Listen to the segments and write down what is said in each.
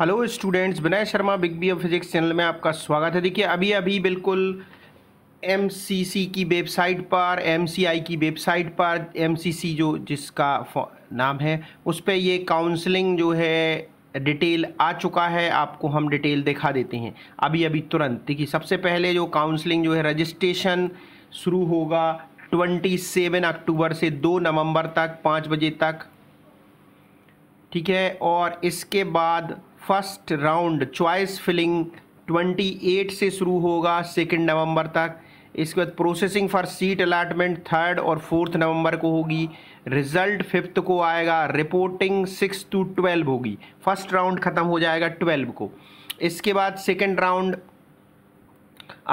hello students Vinay Sharma big B of physics channel में आपका स्वागत है देखिए अभी अभी बिल्कुल एम की वेबसाइट पर एम की वेबसाइट पर एम जो जिसका नाम है उस पर ये काउंसलिंग जो है डिटेल आ चुका है आपको हम डिटेल दिखा देते हैं अभी अभी तुरंत देखिए सबसे पहले जो काउंसलिंग जो है रजिस्ट्रेशन शुरू होगा ट्वेंटी सेवन अक्टूबर से दो नवंबर तक पाँच बजे तक ठीक है और इसके बाद फर्स्ट राउंड चॉइस फिलिंग 28 से शुरू होगा सेकेंड नवंबर तक इसके बाद processing for seat allotment third और फोर्थ नवंबर को होगी रिजल्ट फिफ्थ को आएगा रिपोर्टिंग सिक्स टू ट्वेल्व होगी फर्स्ट राउंड ख़त्म हो जाएगा ट्वेल्व को इसके बाद सेकेंड राउंड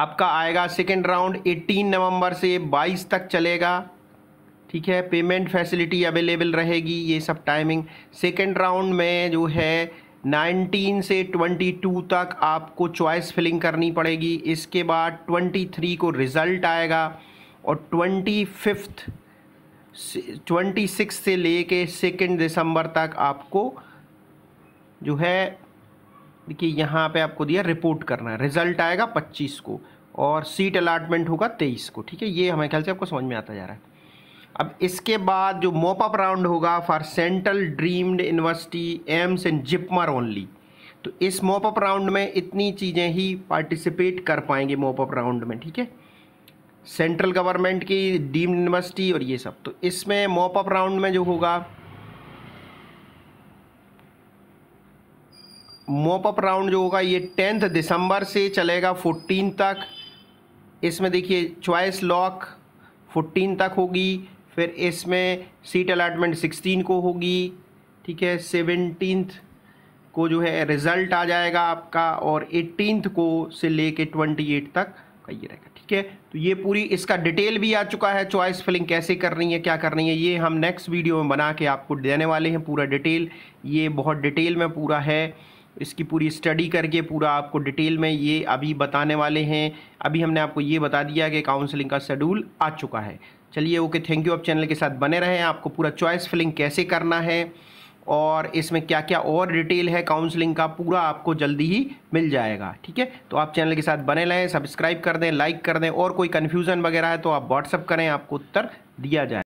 आपका आएगा सेकेंड राउंड 18 नवंबर से 22 तक चलेगा ठीक है पेमेंट फैसिलिटी अवेलेबल रहेगी ये सब टाइमिंग सेकेंड राउंड में जो है 19 से 22 तक आपको चॉइस फिलिंग करनी पड़ेगी इसके बाद 23 को रिज़ल्ट आएगा और ट्वेंटी फिफ्थ ट्वेंटी सिक्स से ले कर सेकेंड दिसंबर तक आपको जो है देखिए यहाँ पे आपको दिया रिपोर्ट करना है रिज़ल्ट आएगा 25 को और सीट अलाटमेंट होगा 23 को ठीक है ये हमें ख्याल से आपको समझ में आता जा रहा है अब इसके बाद जो मोपअप राउंड होगा for central deemed university AIIMS and JIPMER only तो इस मोपअप राउंड में इतनी चीज़ें ही पार्टिसिपेट कर पाएंगे मोपअप राउंड में ठीक है सेंट्रल गवर्नमेंट की डीम्ड यूनिवर्सिटी और ये सब तो इसमें मोपअप राउंड में जो होगा मोपअप राउंड जो होगा ये टेंथ दिसंबर से चलेगा फोर्टीन तक इसमें देखिए चॉइस लॉक फोर्टीन तक होगी फिर इसमें सीट अलाटमेंट सिक्सटीन को होगी ठीक है सेवनटीन को जो है रिज़ल्ट आ जाएगा आपका और एटीनथ को से ले कर ट्वेंटी एट तक का ये रहेगा ठीक है तो ये पूरी इसका डिटेल भी आ चुका है चॉइस फिलिंग कैसे करनी है क्या करनी है ये हम नेक्स्ट वीडियो में बना के आपको देने वाले हैं पूरा डिटेल ये बहुत डिटेल में पूरा है इसकी पूरी स्टडी करके पूरा आपको डिटेल में ये अभी बताने वाले हैं अभी हमने आपको ये बता दिया कि काउंसलिंग का शेड्यूल आ चुका है चलिए ओके थैंक यू आप चैनल के साथ बने रहें आपको पूरा चॉइस फिलिंग कैसे करना है और इसमें क्या क्या और डिटेल है काउंसलिंग का पूरा आपको जल्दी ही मिल जाएगा ठीक है तो आप चैनल के साथ बने रहें सब्सक्राइब कर दें लाइक कर दें और कोई कन्फ्यूज़न वगैरह है तो आप व्हाट्सअप करें आपको उत्तर दिया जाए